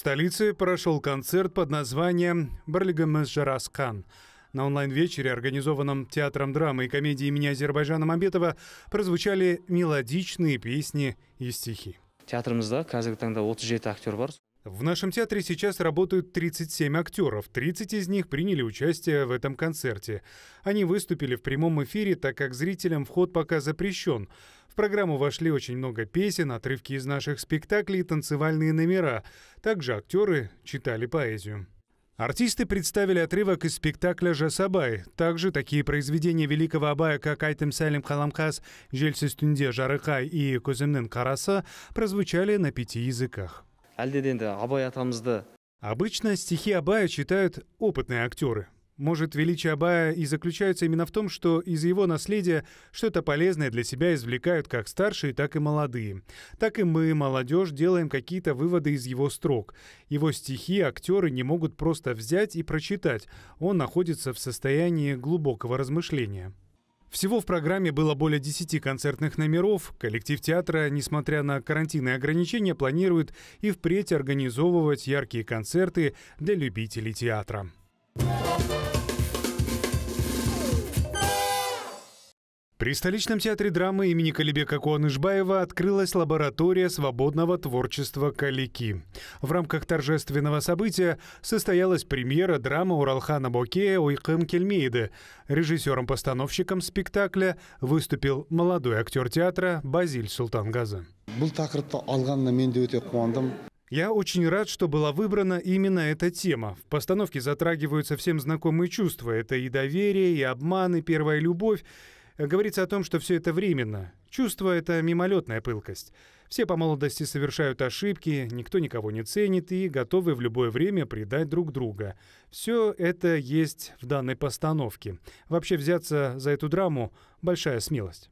столице прошел концерт под названием «Барлигамес Жараскан». На онлайн-вечере, организованном Театром драмы и комедии имени Азербайджана Мамбетова, прозвучали мелодичные песни и стихи. Театрымызда қазіргі таңда 37 актер варс в нашем театре сейчас работают 37 актеров. 30 из них приняли участие в этом концерте. Они выступили в прямом эфире, так как зрителям вход пока запрещен. В программу вошли очень много песен, отрывки из наших спектаклей и танцевальные номера. Также актеры читали поэзию. Артисты представили отрывок из спектакля «Жасабай». Также такие произведения великого Абая, как «Айтем Салим Халамхас», «Жельсы Жарыхай» и «Коземнен Караса» прозвучали на пяти языках әлде абай атамызды обычно стихи абая читают опытные актеры может, величие Абая и заключается именно в том, что из его наследия что-то полезное для себя извлекают как старшие, так и молодые. Так и мы, молодежь, делаем какие-то выводы из его строк. Его стихи актеры не могут просто взять и прочитать. Он находится в состоянии глубокого размышления. Всего в программе было более 10 концертных номеров. Коллектив театра, несмотря на карантинные ограничения, планирует и впредь организовывать яркие концерты для любителей театра. Thank При столичном театре драмы имени Калибека Куанышбаева открылась лаборатория свободного творчества «Калики». В рамках торжественного события состоялась премьера драмы Уралхана Бокея ойкым кельмейде». Кельмейды». Режиссером-постановщиком спектакля выступил молодой актер театра Базиль Султангаза. Я очень рад, что была выбрана именно эта тема. В постановке затрагиваются всем знакомые чувства. Это и доверие, и обман, и первая любовь. Э, говорится о том, что все это временно. Чувство — это мимолетная пылкость. Все по молодости совершают ошибки, никто никого не ценит и готовы в любое время предать друг друга. Все это есть в данной постановке. Вообще взяться за эту драму — большая смелость.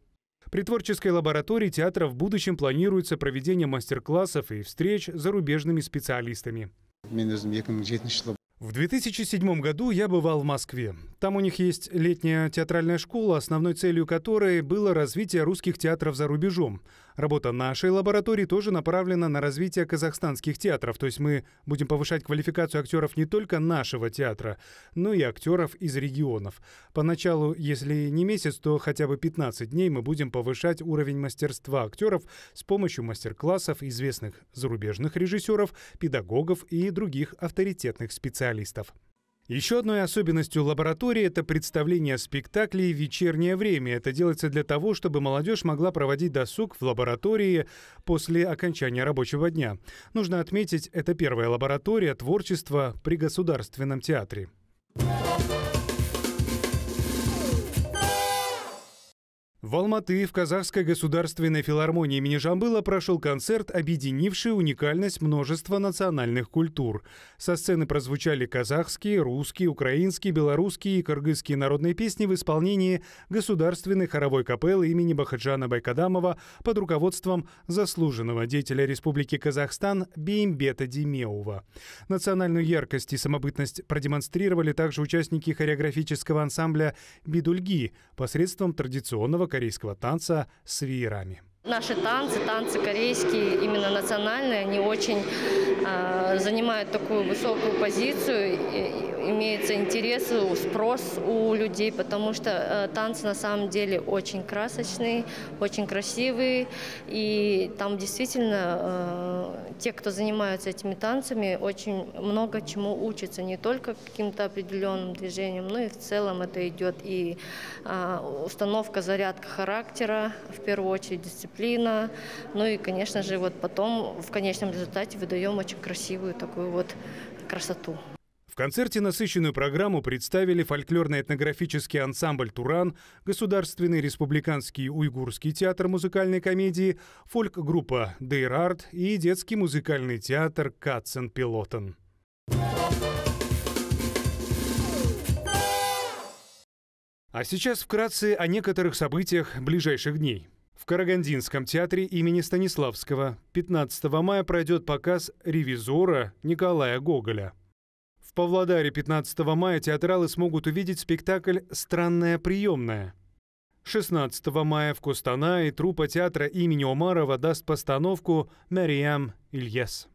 При творческой лаборатории театра в будущем планируется проведение мастер-классов и встреч с зарубежными специалистами. В 2007 году я бывал в Москве. Там у них есть летняя театральная школа, основной целью которой было развитие русских театров за рубежом. Работа нашей лаборатории тоже направлена на развитие казахстанских театров, то есть мы будем повышать квалификацию актеров не только нашего театра, но и актеров из регионов. Поначалу, если не месяц, то хотя бы 15 дней мы будем повышать уровень мастерства актеров с помощью мастер-классов известных зарубежных режиссеров, педагогов и других авторитетных специалистов. Еще одной особенностью лаборатории – это представление спектаклей в вечернее время. Это делается для того, чтобы молодежь могла проводить досуг в лаборатории после окончания рабочего дня. Нужно отметить, это первая лаборатория творчества при Государственном театре. В Алматы в Казахской государственной филармонии имени Жамбыла прошел концерт, объединивший уникальность множества национальных культур. Со сцены прозвучали казахские, русские, украинские, белорусские и кыргызские народные песни в исполнении Государственной хоровой капеллы имени Бахаджана Байкадамова под руководством заслуженного деятеля Республики Казахстан Беймбета Демеува. Национальную яркость и самобытность продемонстрировали также участники хореографического ансамбля «Бидульги» посредством традиционного корейского танца с веерами. Наши танцы, танцы корейские, именно национальные, они очень э, занимают такую высокую позицию, и, имеется интерес, спрос у людей, потому что э, танцы на самом деле очень красочные, очень красивые, и там действительно э, те, кто занимаются этими танцами, очень много чему учатся, не только каким-то определенным движением, но и в целом это идет и э, установка, зарядка характера, в первую очередь дисциплина дисциплина. Ну и, конечно же, вот потом в конечном результате выдаем очень красивую такую вот красоту. В концерте насыщенную программу представили фольклорно-этнографический ансамбль «Туран», Государственный республиканский уйгурский театр музыкальной комедии, фольк-группа «Дейрард» и детский музыкальный театр «Катсен-Пилотен». А сейчас вкратце о некоторых событиях ближайших дней. В Карагандинском театре имени Станиславского 15 мая пройдет показ «Ревизора» Николая Гоголя. В Павлодаре 15 мая театралы смогут увидеть спектакль «Странная приемная». 16 мая в Кустанае труппа театра имени Омарова даст постановку «Мариам Ильяс».